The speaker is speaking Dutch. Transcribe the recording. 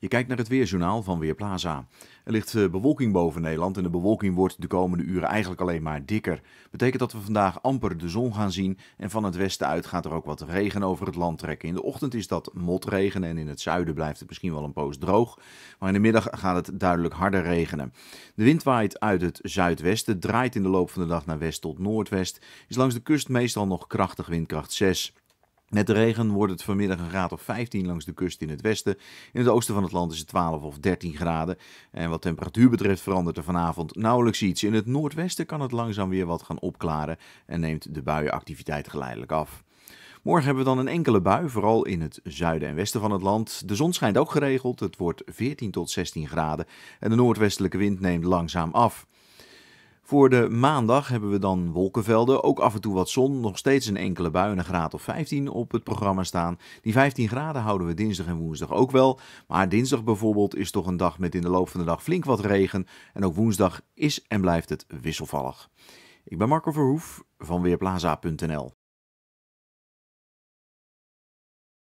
Je kijkt naar het weerjournaal van Weerplaza. Er ligt eh, bewolking boven Nederland en de bewolking wordt de komende uren eigenlijk alleen maar dikker. Betekent dat we vandaag amper de zon gaan zien en van het westen uit gaat er ook wat regen over het land trekken. In de ochtend is dat motregen en in het zuiden blijft het misschien wel een poos droog. Maar in de middag gaat het duidelijk harder regenen. De wind waait uit het zuidwesten, draait in de loop van de dag naar west tot noordwest. Is langs de kust meestal nog krachtig windkracht 6. Met de regen wordt het vanmiddag een graad of 15 langs de kust in het westen. In het oosten van het land is het 12 of 13 graden. En wat temperatuur betreft verandert er vanavond nauwelijks iets. In het noordwesten kan het langzaam weer wat gaan opklaren en neemt de buienactiviteit geleidelijk af. Morgen hebben we dan een enkele bui, vooral in het zuiden en westen van het land. De zon schijnt ook geregeld, het wordt 14 tot 16 graden en de noordwestelijke wind neemt langzaam af. Voor de maandag hebben we dan wolkenvelden, ook af en toe wat zon, nog steeds een enkele bui een graad of 15 op het programma staan. Die 15 graden houden we dinsdag en woensdag ook wel, maar dinsdag bijvoorbeeld is toch een dag met in de loop van de dag flink wat regen en ook woensdag is en blijft het wisselvallig. Ik ben Marco Verhoef van Weerplaza.nl.